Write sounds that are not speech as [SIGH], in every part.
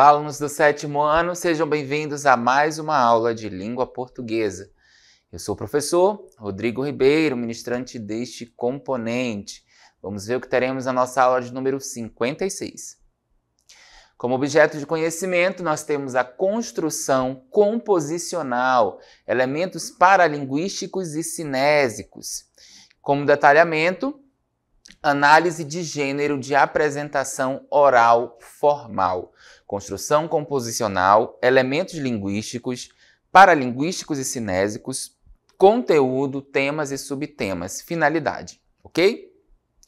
Olá, alunos do sétimo ano, sejam bem-vindos a mais uma aula de língua portuguesa. Eu sou o professor Rodrigo Ribeiro, ministrante deste componente. Vamos ver o que teremos na nossa aula de número 56. Como objeto de conhecimento, nós temos a construção composicional, elementos paralinguísticos e cinésicos. Como detalhamento, análise de gênero de apresentação oral formal construção composicional, elementos linguísticos, paralinguísticos e cinésicos, conteúdo, temas e subtemas, finalidade, ok?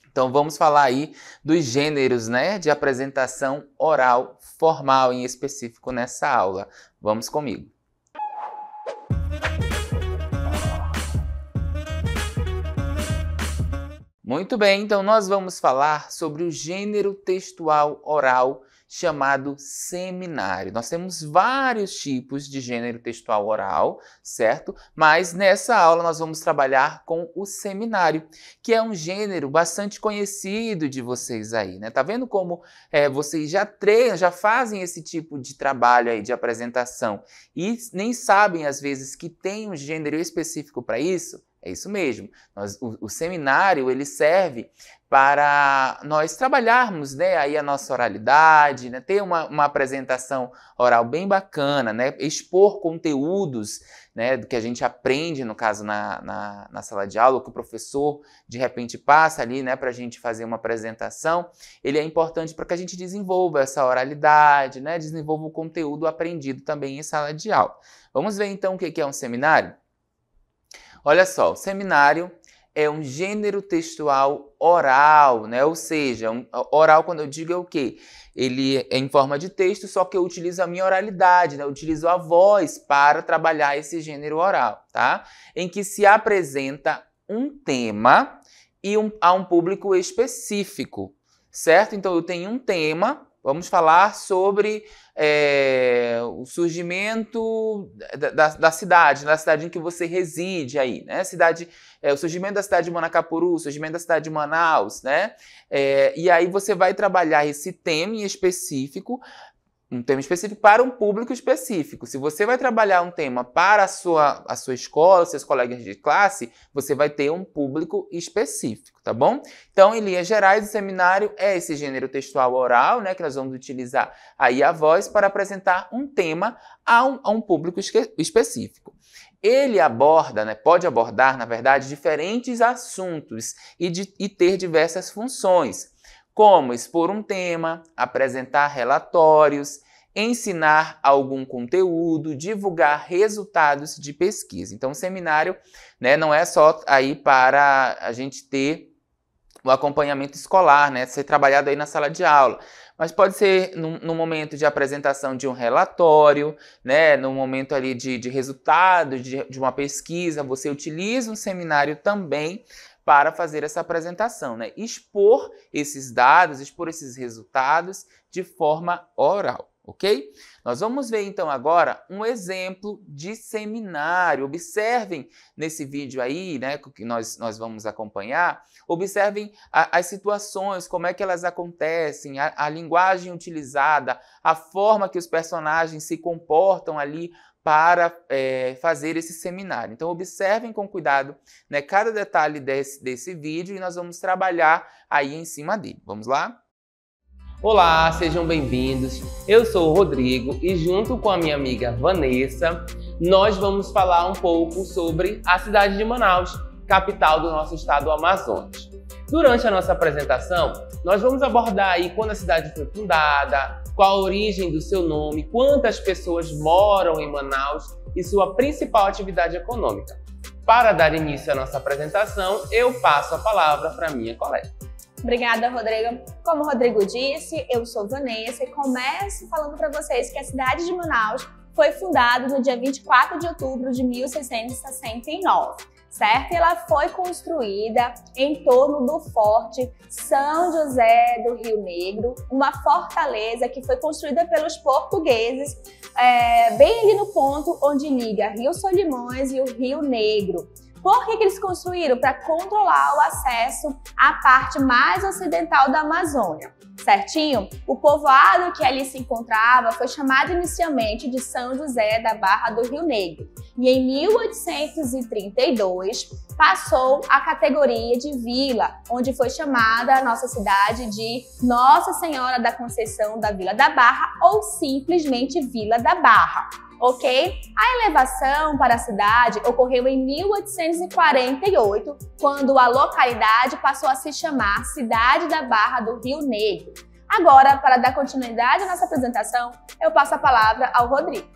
Então vamos falar aí dos gêneros, né, de apresentação oral formal em específico nessa aula. Vamos comigo. Muito bem, então nós vamos falar sobre o gênero textual oral chamado seminário. Nós temos vários tipos de gênero textual oral, certo? Mas nessa aula nós vamos trabalhar com o seminário, que é um gênero bastante conhecido de vocês aí, né? Tá vendo como é, vocês já treinam, já fazem esse tipo de trabalho aí de apresentação e nem sabem às vezes que tem um gênero específico para isso? É isso mesmo. Nós, o, o, seminário ele serve para nós trabalharmos né, aí a nossa oralidade, né, ter uma, uma, apresentação oral bem bacana, né, expor conteúdos né, do que a gente aprende, no caso, na, na, na sala de aula, que o professor de repente passa ali né, para a gente fazer uma apresentação. Ele é importante para que a gente desenvolva essa oralidade, né, desenvolva o conteúdo aprendido também em sala de aula. Vamos ver então o que é um seminário? Olha só, seminário é um gênero textual oral, né? Ou seja, um, oral quando eu digo é o quê? Ele é em forma de texto, só que eu utilizo a minha oralidade, né? Eu utilizo a voz para trabalhar esse gênero oral, tá? Em que se apresenta um tema e um, a um público específico, certo? Então eu tenho um tema Vamos falar sobre é, o surgimento da, da, da, cidade, da cidade em que você reside aí, né? Cidade, é, o surgimento da cidade de Manacapuru, o surgimento da cidade de Manaus, né? É, e aí você vai trabalhar esse tema em específico um tema específico para um público específico. Se você vai trabalhar um tema para a sua, a sua escola, seus colegas de classe, você vai ter um público específico, tá bom? Então, em linhas gerais, o seminário é esse gênero textual oral, né, que nós vamos utilizar aí a voz para apresentar um tema a um, a um público específico. Ele aborda, né, pode abordar, na verdade, diferentes assuntos e, de, e ter diversas funções como expor um tema, apresentar relatórios, ensinar algum conteúdo, divulgar resultados de pesquisa. Então, o seminário né, não é só aí para a gente ter o acompanhamento escolar, né, ser trabalhado aí na sala de aula, mas pode ser no, no momento de apresentação de um relatório, né, no momento ali de, de resultado de, de uma pesquisa, você utiliza um seminário também para fazer essa apresentação, né? Expor esses dados, expor esses resultados de forma oral ok? Nós vamos ver então agora um exemplo de seminário. Observem nesse vídeo aí, né, que nós, nós vamos acompanhar, observem a, as situações, como é que elas acontecem, a, a linguagem utilizada, a forma que os personagens se comportam ali para é, fazer esse seminário. Então, observem com cuidado né, cada detalhe desse, desse vídeo e nós vamos trabalhar aí em cima dele. Vamos lá? Olá, sejam bem-vindos. Eu sou o Rodrigo e, junto com a minha amiga Vanessa, nós vamos falar um pouco sobre a cidade de Manaus capital do nosso estado do Amazonas. Durante a nossa apresentação, nós vamos abordar aí quando a cidade foi fundada, qual a origem do seu nome, quantas pessoas moram em Manaus e sua principal atividade econômica. Para dar início à nossa apresentação, eu passo a palavra para minha colega. Obrigada, Rodrigo. Como o Rodrigo disse, eu sou Vanessa e começo falando para vocês que a cidade de Manaus foi fundada no dia 24 de outubro de 1669 certo? E ela foi construída em torno do Forte São José do Rio Negro, uma fortaleza que foi construída pelos portugueses, é, bem ali no ponto onde liga Rio Solimões e o Rio Negro. Por que, que eles construíram? Para controlar o acesso à parte mais ocidental da Amazônia, certinho? O povoado que ali se encontrava foi chamado inicialmente de São José da Barra do Rio Negro e em 1832 passou à categoria de vila, onde foi chamada a nossa cidade de Nossa Senhora da Conceição da Vila da Barra ou simplesmente Vila da Barra ok? A elevação para a cidade ocorreu em 1848, quando a localidade passou a se chamar Cidade da Barra do Rio Negro. Agora, para dar continuidade à nossa apresentação, eu passo a palavra ao Rodrigo.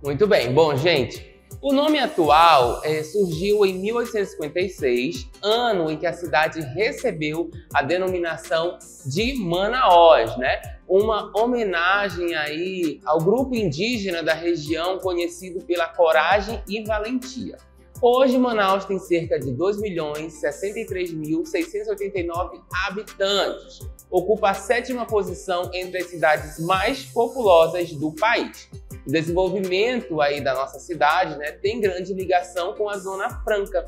Muito bem. Bom, gente, o nome atual é, surgiu em 1856, ano em que a cidade recebeu a denominação de Manaus, né? Uma homenagem aí ao grupo indígena da região conhecido pela coragem e valentia. Hoje, Manaus tem cerca de 2.063.689 milhões habitantes ocupa a sétima posição entre as cidades mais populosas do país. O desenvolvimento aí da nossa cidade né, tem grande ligação com a Zona Franca,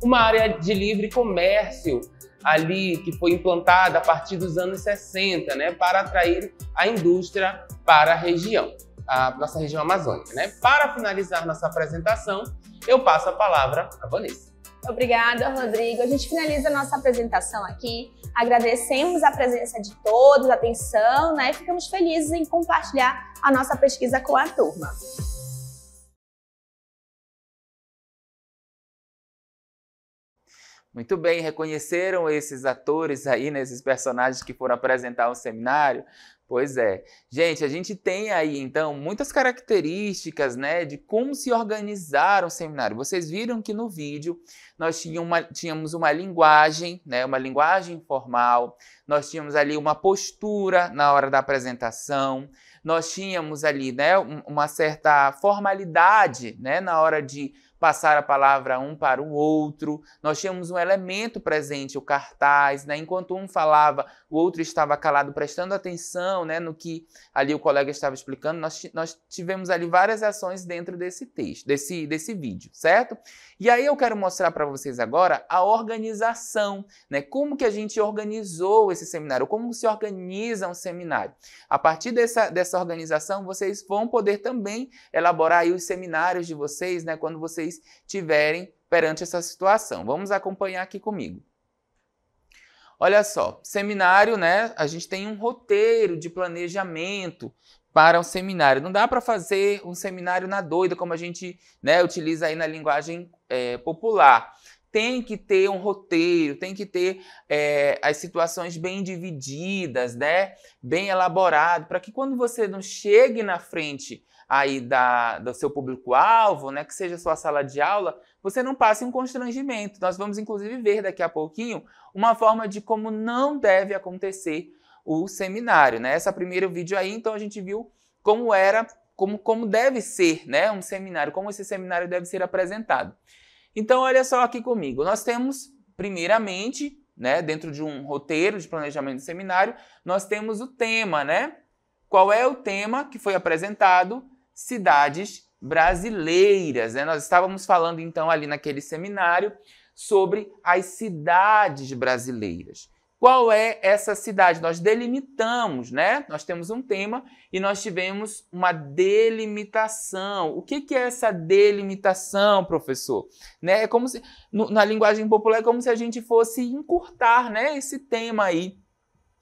uma área de livre comércio ali que foi implantada a partir dos anos 60 né, para atrair a indústria para a região, a nossa região amazônica. Né? Para finalizar nossa apresentação, eu passo a palavra à Vanessa. Obrigada, Rodrigo. A gente finaliza a nossa apresentação aqui. Agradecemos a presença de todos, a atenção, né? E ficamos felizes em compartilhar a nossa pesquisa com a turma. Muito bem, reconheceram esses atores aí, né, esses personagens que foram apresentar o seminário? Pois é. Gente, a gente tem aí então muitas características, né, de como se organizar um seminário. Vocês viram que no vídeo nós tínhamos uma, tínhamos uma linguagem, né, uma linguagem formal, nós tínhamos ali uma postura na hora da apresentação, nós tínhamos ali, né, uma certa formalidade, né, na hora de passar a palavra um para o outro. Nós tínhamos um elemento presente, o cartaz, né? Enquanto um falava, o outro estava calado, prestando atenção, né, no que ali o colega estava explicando. Nós, nós tivemos ali várias ações dentro desse texto, desse desse vídeo, certo? E aí eu quero mostrar para vocês agora a organização, né? Como que a gente organizou esse seminário? Como se organiza um seminário? A partir dessa dessa organização, vocês vão poder também elaborar aí os seminários de vocês, né, quando vocês vocês tiverem perante essa situação. Vamos acompanhar aqui comigo. Olha só, seminário, né? A gente tem um roteiro de planejamento para um seminário. Não dá para fazer um seminário na doida, como a gente né, utiliza aí na linguagem é, popular tem que ter um roteiro, tem que ter é, as situações bem divididas, né? bem elaborado, para que quando você não chegue na frente aí da, do seu público-alvo, né, que seja sua sala de aula, você não passe um constrangimento. Nós vamos inclusive ver daqui a pouquinho uma forma de como não deve acontecer o seminário, né? Essa primeiro vídeo aí, então a gente viu como era, como, como deve ser, né, um seminário, como esse seminário deve ser apresentado. Então olha só aqui comigo. Nós temos primeiramente, né, dentro de um roteiro de planejamento do seminário, nós temos o tema, né? Qual é o tema que foi apresentado cidades brasileiras. Né? Nós estávamos falando então ali naquele seminário sobre as cidades brasileiras. Qual é essa cidade? Nós delimitamos, né? Nós temos um tema e nós tivemos uma delimitação. O que, que é essa delimitação, professor? Né? É como se, no, na linguagem popular, é como se a gente fosse encurtar, né? Esse tema aí.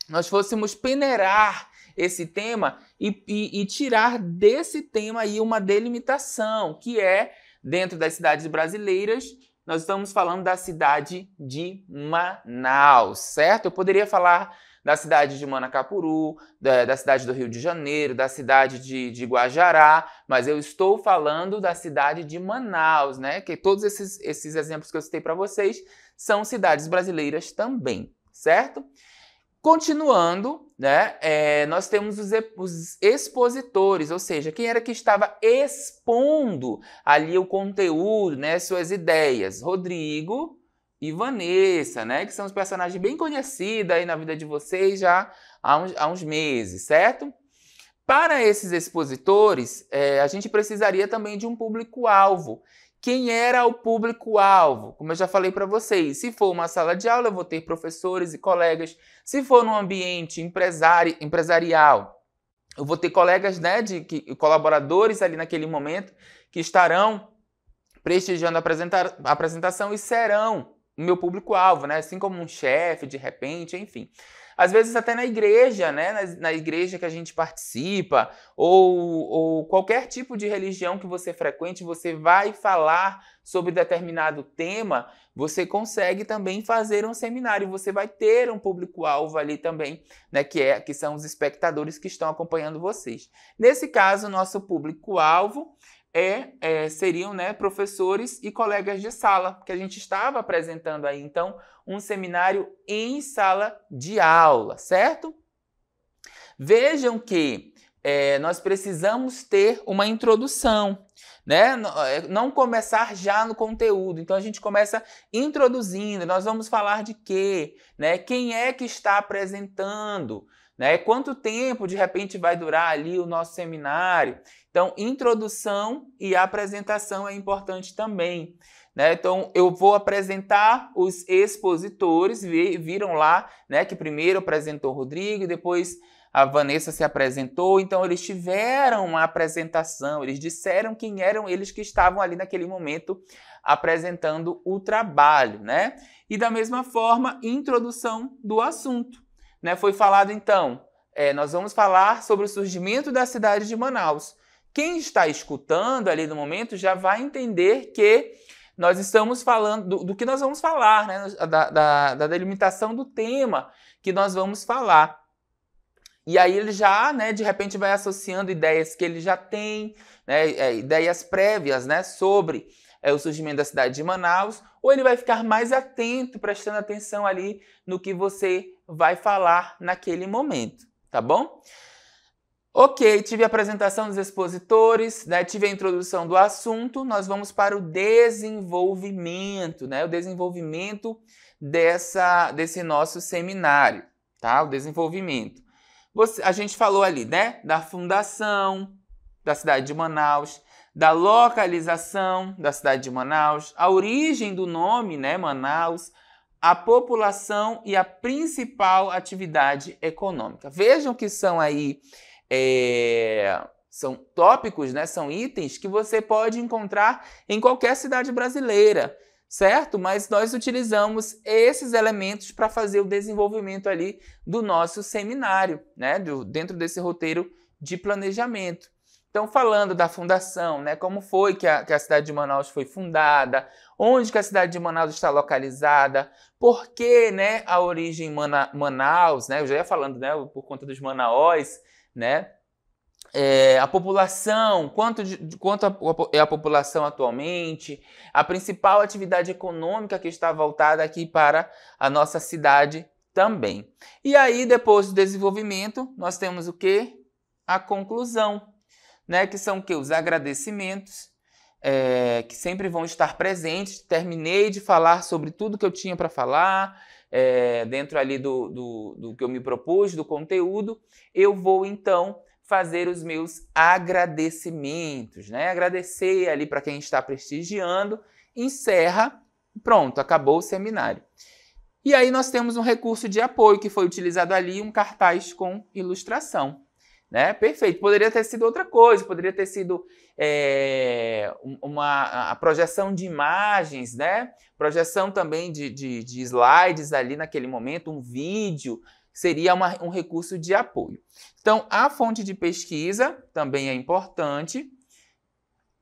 Nós fôssemos peneirar esse tema e, e, e tirar desse tema aí uma delimitação, que é, dentro das cidades brasileiras, nós estamos falando da cidade de Manaus, certo? Eu poderia falar da cidade de Manacapuru, da, da, cidade do Rio de Janeiro, da cidade de, de, Guajará, mas eu estou falando da cidade de Manaus, né? Que todos esses, esses exemplos que eu citei para vocês são cidades brasileiras também, certo? Continuando, né? É, nós temos os, os, expositores, ou seja, quem era que estava expondo ali o conteúdo, né? Suas ideias. Rodrigo e Vanessa, né? Que são os personagens bem conhecidos aí na vida de vocês já há uns, há uns meses, certo? Para esses expositores, é, a gente precisaria também de um público-alvo quem era o público-alvo? Como eu já falei para vocês, se for uma sala de aula, eu vou ter professores e colegas. Se for num ambiente empresari empresarial, eu vou ter colegas, né, de que, colaboradores ali naquele momento que estarão prestigiando a, a apresentação e serão o meu público-alvo, né? Assim como um chefe, de repente, enfim às vezes até na igreja, né? Na, na igreja que a gente participa, ou, ou qualquer tipo de religião que você frequente, você vai falar sobre determinado tema, você consegue também fazer um seminário, você vai ter um público-alvo ali também, né, que, é, que são os espectadores que estão acompanhando vocês. Nesse caso, nosso público-alvo é, é, seriam né, professores e colegas de sala, que a gente estava apresentando aí. Então, um seminário em sala de aula, certo? Vejam que é, nós precisamos ter uma introdução, né? É, não começar já no conteúdo. Então a gente começa introduzindo. Nós vamos falar de quê, né? Quem é que está apresentando, né? Quanto tempo de repente vai durar ali o nosso seminário? Então introdução e apresentação é importante também. Né? Então, eu vou apresentar os expositores, viram lá né, que primeiro apresentou o Rodrigo, depois a Vanessa se apresentou, então eles tiveram uma apresentação, eles disseram quem eram eles que estavam ali naquele momento apresentando o trabalho, né? E da mesma forma, introdução do assunto, né? Foi falado então, é, nós vamos falar sobre o surgimento da cidade de Manaus. Quem está escutando ali no momento já vai entender que nós estamos falando do, do que nós vamos falar, né? Da, da, da delimitação do tema que nós vamos falar. E aí ele já, né, de repente vai associando ideias que ele já tem, né, é, ideias prévias, né, sobre é, o surgimento da cidade de Manaus, ou ele vai ficar mais atento, prestando atenção ali no que você vai falar naquele momento, tá bom? Ok, tive a apresentação dos expositores, né, tive a introdução do assunto, nós vamos para o desenvolvimento, né, o desenvolvimento dessa, desse nosso seminário, tá? O desenvolvimento. Você, a gente falou ali, né? Da fundação da cidade de Manaus, da localização da cidade de Manaus, a origem do nome, né? Manaus, a população e a principal atividade econômica. Vejam que são aí. É, são tópicos, né? São itens que você pode encontrar em qualquer cidade brasileira certo? Mas nós utilizamos esses elementos para fazer o desenvolvimento ali do nosso seminário, né? Do, dentro desse roteiro de planejamento. Então, falando da fundação, né? Como foi que a, que a cidade de Manaus foi fundada? Onde que a cidade de Manaus está localizada? Por que, né? A origem Mana, Manaus, né? Eu já ia falando, né? Por conta dos manaós, né? é, a população, quanto, de, quanto a, é a população atualmente, a principal atividade econômica que está voltada aqui para a nossa cidade também. E aí, depois do desenvolvimento, nós temos o que? A conclusão, né? Que são que? Os agradecimentos, é, que sempre vão estar presentes. Terminei de falar sobre tudo que eu tinha para falar, é, dentro ali do, do, do que eu me propus, do conteúdo. Eu vou então fazer os meus agradecimentos, né? Agradecer ali para quem está prestigiando, encerra, pronto, acabou o seminário. E aí nós temos um recurso de apoio que foi utilizado ali, um cartaz com ilustração. Né? Perfeito. Poderia ter sido outra coisa, poderia ter sido é, uma a projeção de imagens, né? Projeção também de, de, de slides ali naquele momento, um vídeo, seria uma, um recurso de apoio. Então, a fonte de pesquisa também é importante.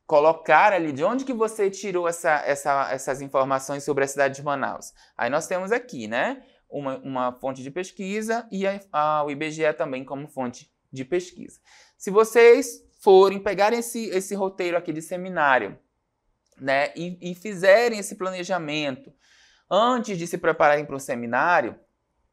Colocar ali de onde que você tirou essa, essa, essas informações sobre a cidade de Manaus. Aí nós temos aqui, né? Uma, uma fonte de pesquisa e a, a, o IBGE também como fonte de pesquisa. Se vocês forem pegarem esse, esse roteiro aqui de seminário, né, e, e fizerem esse planejamento antes de se prepararem para o seminário,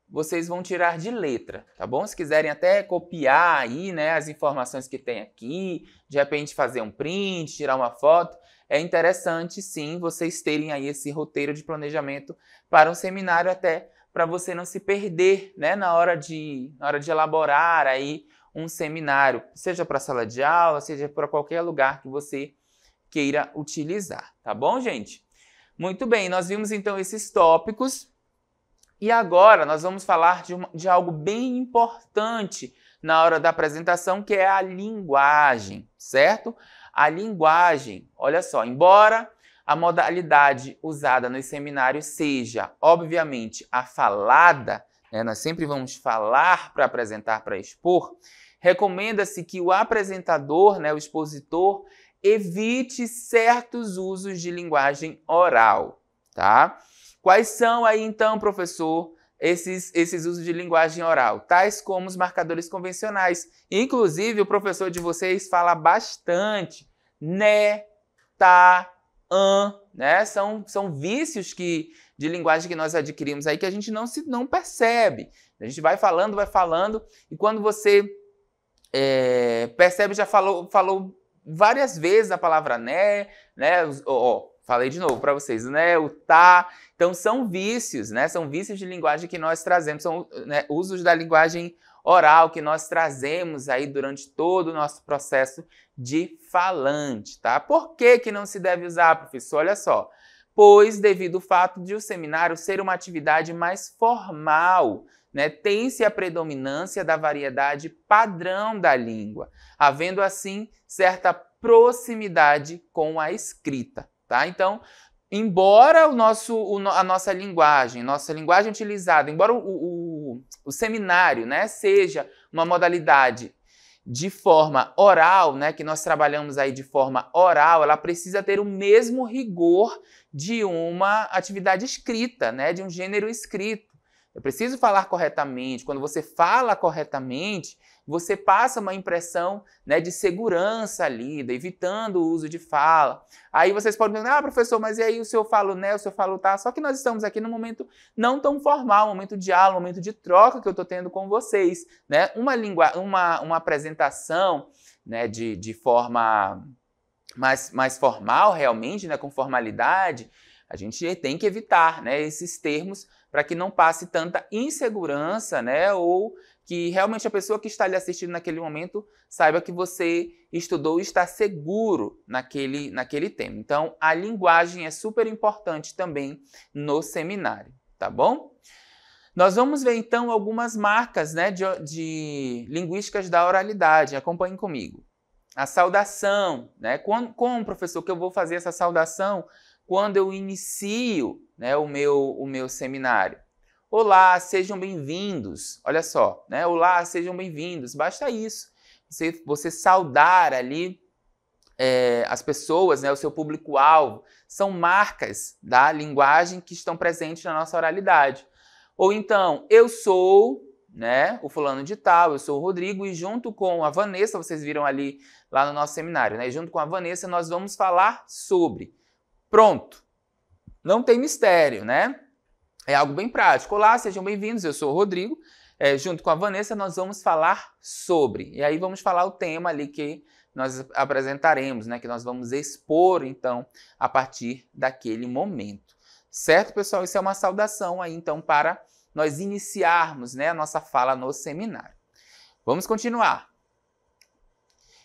vocês vão tirar de letra, tá bom? Se quiserem até copiar aí, né, as informações que tem aqui, de repente fazer um print, tirar uma foto, é interessante sim vocês terem aí esse roteiro de planejamento para um seminário até para você não se perder, né, na hora de na hora de elaborar aí um seminário, seja para sala de aula, seja para qualquer lugar que você queira utilizar, tá bom, gente? Muito bem, nós vimos então esses tópicos e agora nós vamos falar de, uma, de algo bem importante na hora da apresentação, que é a linguagem, certo? A linguagem, olha só, embora a modalidade usada nos seminários seja, obviamente, a falada, né? nós sempre vamos falar para apresentar, para expor, recomenda-se que o apresentador, né, o expositor, evite certos usos de linguagem oral, tá? Quais são aí então, professor, esses, esses usos de linguagem oral, tais como os marcadores convencionais? Inclusive, o professor de vocês fala bastante né, tá, an, né? São, são vícios que, de linguagem que nós adquirimos aí que a gente não, se, não percebe. A gente vai falando, vai falando, e quando você é, percebe, já falou, falou várias vezes a palavra né, né? Ó, Falei de novo para vocês, né? O tá. Então são vícios, né? São vícios de linguagem que nós trazemos, são né, usos da linguagem oral que nós trazemos aí durante todo o nosso processo de falante, tá? Por que, que não se deve usar, professor? Olha só. Pois, devido ao fato de o seminário ser uma atividade mais formal, né, tem-se a predominância da variedade padrão da língua, havendo assim certa proximidade com a escrita. Tá? Então, embora o nosso, o, a nossa linguagem, nossa linguagem utilizada, embora o, o, o seminário né, seja uma modalidade de forma oral, né, que nós trabalhamos aí de forma oral, ela precisa ter o mesmo rigor de uma atividade escrita, né, de um gênero escrito. Eu preciso falar corretamente. Quando você fala corretamente, você passa uma impressão né, de segurança ali, evitando o uso de fala. Aí vocês podem perguntar, ah, professor, mas e aí o senhor fala né, o senhor fala tá? Só que nós estamos aqui num momento não tão formal, um momento de diálogo, um momento de troca que eu estou tendo com vocês. Né? Uma, língua, uma, uma apresentação né, de, de forma mais, mais formal, realmente, né, com formalidade, a gente tem que evitar né, esses termos para que não passe tanta insegurança, né? Ou que realmente a pessoa que está lhe assistindo naquele momento saiba que você estudou e está seguro naquele, naquele tema. Então, a linguagem é super importante também no seminário, tá bom? Nós vamos ver então algumas marcas né, de, de linguísticas da oralidade. Acompanhe comigo. A saudação, né? Com, com professor que eu vou fazer essa saudação? quando eu inicio né, o, meu, o meu seminário. Olá, sejam bem-vindos. Olha só, né? Olá, sejam bem-vindos. Basta isso. Você, você saudar ali é, as pessoas, né, o seu público-alvo, são marcas da linguagem que estão presentes na nossa oralidade. Ou então, eu sou né, o fulano de tal, eu sou o Rodrigo e junto com a Vanessa, vocês viram ali lá no nosso seminário, né, junto com a Vanessa nós vamos falar sobre. Pronto. Não tem mistério, né? É algo bem prático. Olá, sejam bem-vindos. Eu sou o Rodrigo. É, junto com a Vanessa, nós vamos falar sobre. E aí vamos falar o tema ali que nós apresentaremos, né? Que nós vamos expor, então, a partir daquele momento. Certo, pessoal? Isso é uma saudação aí, então, para nós iniciarmos né, a nossa fala no seminário. Vamos continuar.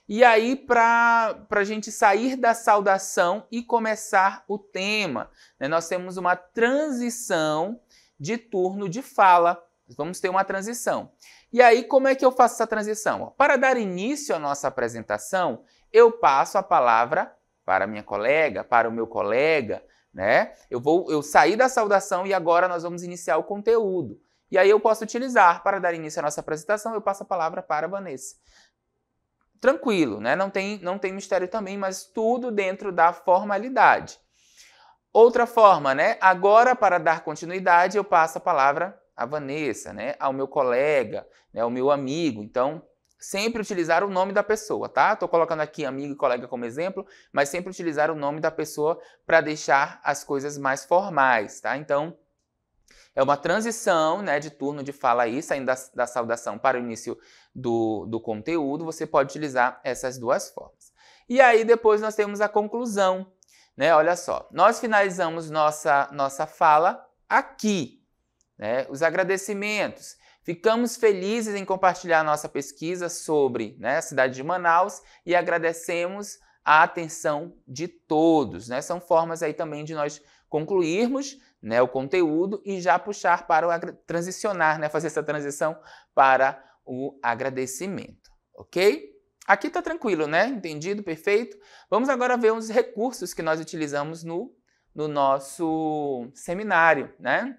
E aí, para a gente sair da saudação e começar o tema, né, nós temos uma transição de turno de fala. Vamos ter uma transição. E aí, como é que eu faço essa transição? para dar início à nossa apresentação, eu passo a palavra para minha colega, para o meu colega, né? Eu vou eu saí da saudação e agora nós vamos iniciar o conteúdo. E aí eu posso utilizar para dar início à nossa apresentação, eu passo a palavra para a Vanessa tranquilo, né? Não tem, não tem mistério também, mas tudo dentro da formalidade. Outra forma, né? Agora, para dar continuidade, eu passo a palavra à Vanessa, né? Ao meu colega, né? ao meu amigo. Então, sempre utilizar o nome da pessoa, tá? Estou colocando aqui amigo e colega como exemplo, mas sempre utilizar o nome da pessoa para deixar as coisas mais formais, tá? Então, é uma transição né, de turno de fala aí, saindo da, da saudação para o início do, do conteúdo. Você pode utilizar essas duas formas. E aí depois nós temos a conclusão. Né? Olha só, nós finalizamos nossa, nossa fala aqui. Né? Os agradecimentos. Ficamos felizes em compartilhar nossa pesquisa sobre né, a cidade de Manaus e agradecemos a atenção de todos. Né? São formas aí também de nós concluirmos né, o conteúdo e já puxar para o transicionar, né, fazer essa transição para o agradecimento, ok? Aqui está tranquilo, né? Entendido, perfeito. Vamos agora ver os recursos que nós utilizamos no, no nosso seminário, né?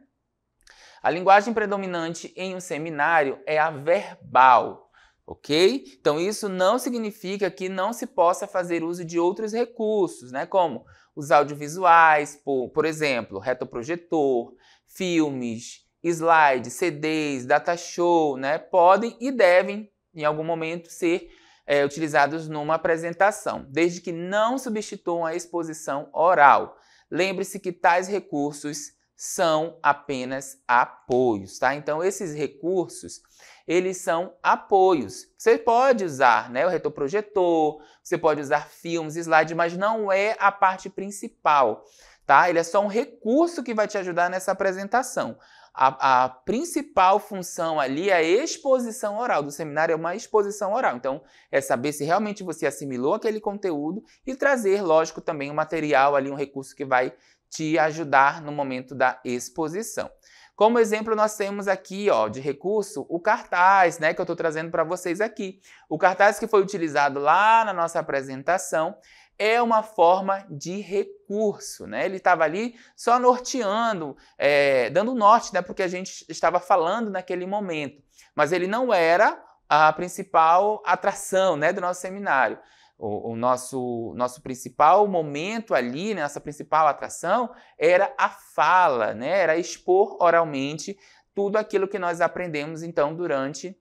A linguagem predominante em um seminário é a verbal, ok? Então, isso não significa que não se possa fazer uso de outros recursos, né? Como os audiovisuais, por, por exemplo, retroprojetor, filmes, slides, CDs, data show, né, podem e devem, em algum momento, ser é, utilizados numa apresentação, desde que não substituam a exposição oral. Lembre-se que tais recursos são apenas apoios, tá? Então esses recursos, eles são apoios. Você pode usar, né, o retroprojetor, você pode usar filmes, slides, mas não é a parte principal, tá? Ele é só um recurso que vai te ajudar nessa apresentação. A, a, principal função ali é a exposição oral. Do seminário é uma exposição oral. Então, é saber se realmente você assimilou aquele conteúdo e trazer, lógico, também um material ali, um recurso que vai te ajudar no momento da exposição. Como exemplo, nós temos aqui, ó, de recurso, o cartaz, né, que eu estou trazendo para vocês aqui. O cartaz que foi utilizado lá na nossa apresentação é uma forma de recurso, né? Ele estava ali só norteando, é, dando norte, né, porque a gente estava falando naquele momento. Mas ele não era a principal atração, né, do nosso seminário o, o nosso, nosso principal momento ali, né, nossa principal atração, era a fala, né? era expor oralmente tudo aquilo que nós aprendemos, então, durante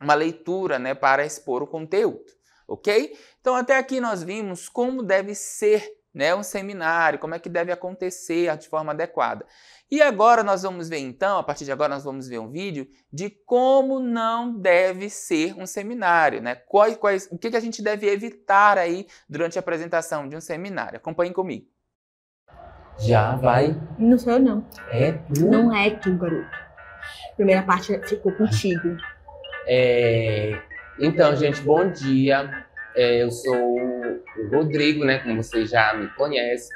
uma leitura né, para expor o conteúdo, ok? Então, até aqui nós vimos como deve ser né, um seminário, como é que deve acontecer de forma adequada. E agora nós vamos ver então, a partir de agora nós vamos ver um vídeo de como não deve ser um seminário, né? Quais, quais, o que, que a gente deve evitar aí durante a apresentação de um seminário. Acompanhe comigo. Já vai. Não sou eu não. É tu. Não é tu, garoto. Primeira parte ficou contigo. É... Então, gente, bom dia. É, eu sou o Rodrigo, né? Como vocês já me conhecem.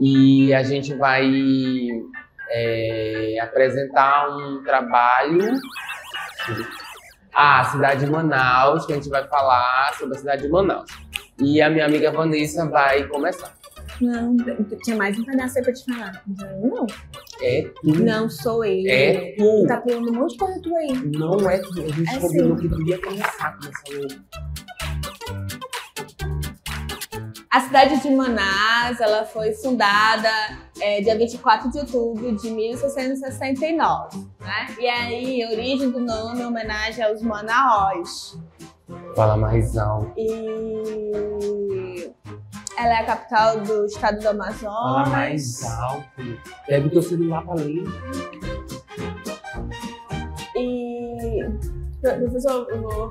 E a gente vai é, apresentar um trabalho. Ah, cidade de Manaus, que a gente vai falar sobre a cidade de Manaus. E a minha amiga Vanessa vai começar. Não, tinha mais um pedaço aí pra te falar. Não, É tu. Não sou eu. É tu. Tá pulando um monte de coisa tu aí. Não é tu. A gente é combinou sim. que tu ia começar com essa a cidade de Manaus, ela foi fundada é, dia 24 de outubro de 1669, né? E aí, a origem do nome é homenagem aos Manaus. Fala alto. E ela é a capital do estado do Amazonas. Fala mais alto. É o teu lá pra ler. E... Professor, eu vou...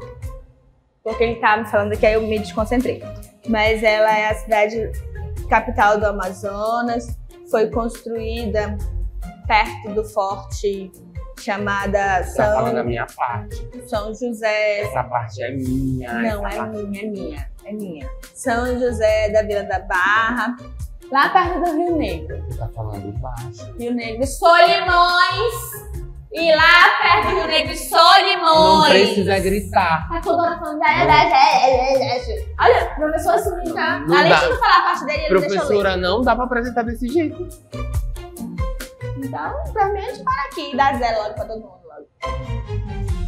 Porque ele tá me falando que aí eu me desconcentrei mas ela é a cidade capital do Amazonas, foi construída perto do forte chamada tá São... Tá da minha parte. São José... Essa parte é minha. Não, é, é, é minha, é minha, é minha. São José da Vila da Barra, lá perto do Rio Negro. Você tá falando baixo. Rio Negro. Solimões! E lá perto do Negro de Solimões. Não precisa gritar. Tá todo mundo falando. Olha, o professor assim, tá? Não Além dá. de não falar a parte dele, Professora, deixa não dá pra apresentar desse jeito. Então, pra mim, a gente para aqui e dá zero logo pra todo mundo logo.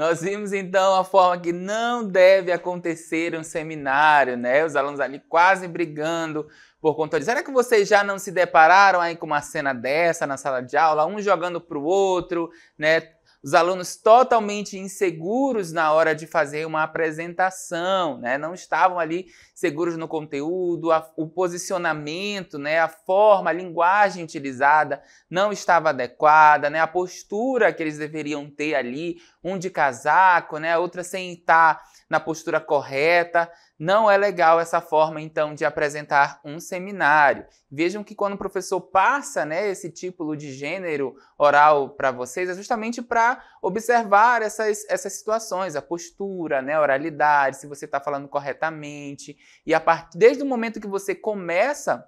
Nós vimos então a forma que não deve acontecer um seminário, né? Os alunos ali quase brigando por conta disso. Será que vocês já não se depararam aí com uma cena dessa na sala de aula, um jogando para o outro, né? os alunos totalmente inseguros na hora de fazer uma apresentação, né? não estavam ali seguros no conteúdo, a, o posicionamento, né? a forma, a linguagem utilizada não estava adequada, né? a postura que eles deveriam ter ali, um de casaco, né? outra sem estar na postura correta. Não é legal essa forma, então, de apresentar um seminário. Vejam que quando o professor passa né, esse título tipo de gênero oral para vocês, é justamente para observar essas, essas situações, a postura, né, a oralidade, se você está falando corretamente. E a part... desde o momento que você começa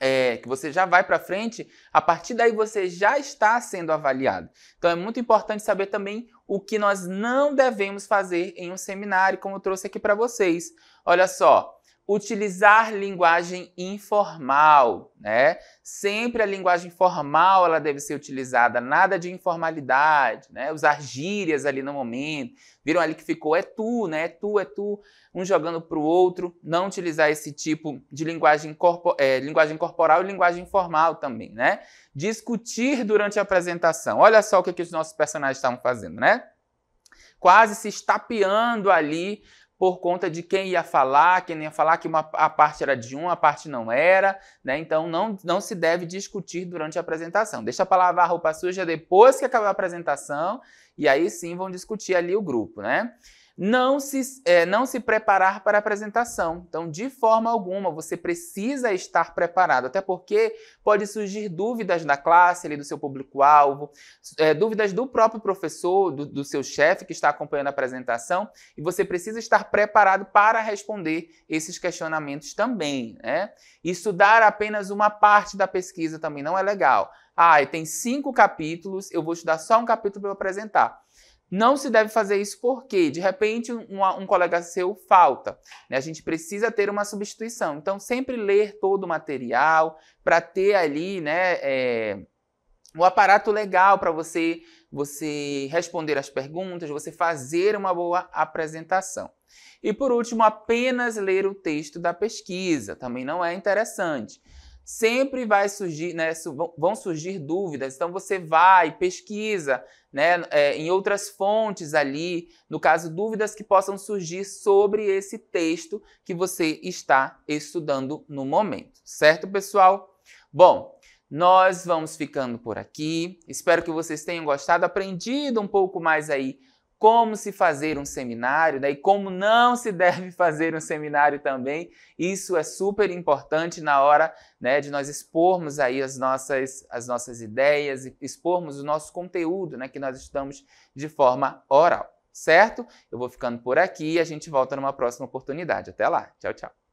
é, que você já vai para frente, a partir daí você já está sendo avaliado. Então é muito importante saber também o que nós não devemos fazer em um seminário, como eu trouxe aqui para vocês. Olha só, utilizar linguagem informal, né? Sempre a linguagem formal ela deve ser utilizada, nada de informalidade, né? Usar gírias ali no momento. Viram ali que ficou é tu, né? É tu, é tu, um jogando para o outro. Não utilizar esse tipo de linguagem, corpo, é, linguagem corporal e linguagem informal também, né? Discutir durante a apresentação. Olha só o que, que os nossos personagens estavam fazendo, né? Quase se estapeando ali por conta de quem ia falar, quem ia falar que uma, a parte era de um, a parte não era, né? Então não, não se deve discutir durante a apresentação. Deixa para lavar a roupa suja depois que acabar a apresentação e aí sim vão discutir ali o grupo, né? não se, é, não se preparar para a apresentação. Então, de forma alguma, você precisa estar preparado, até porque pode surgir dúvidas da classe, ali, do seu público-alvo, é, dúvidas do próprio professor, do, do seu chefe que está acompanhando a apresentação, e você precisa estar preparado para responder esses questionamentos também. Né? Estudar apenas uma parte da pesquisa também não é legal. Ah, tem cinco capítulos, eu vou estudar só um capítulo para apresentar. Não se deve fazer isso porque, de repente, um, um colega seu falta. Né? A gente precisa ter uma substituição. Então, sempre ler todo o material para ter ali né, é, o aparato legal para você, você responder as perguntas, você fazer uma boa apresentação. E por último, apenas ler o texto da pesquisa também não é interessante sempre vai surgir, né, vão surgir dúvidas. Então você vai, pesquisa, né, é, em outras fontes ali, no caso, dúvidas que possam surgir sobre esse texto que você está estudando no momento, certo, pessoal? Bom, nós vamos ficando por aqui. Espero que vocês tenham gostado, aprendido um pouco mais aí como se fazer um seminário né, e como não se deve [LAUGHS] fazer um seminário também. Isso é super importante na hora né, de nós expormos aí as nossas, as nossas ideias, expormos o nosso conteúdo né, que nós estamos de forma oral, certo? Eu vou ficando por aqui e a gente volta numa próxima oportunidade. Até lá. Tchau, tchau.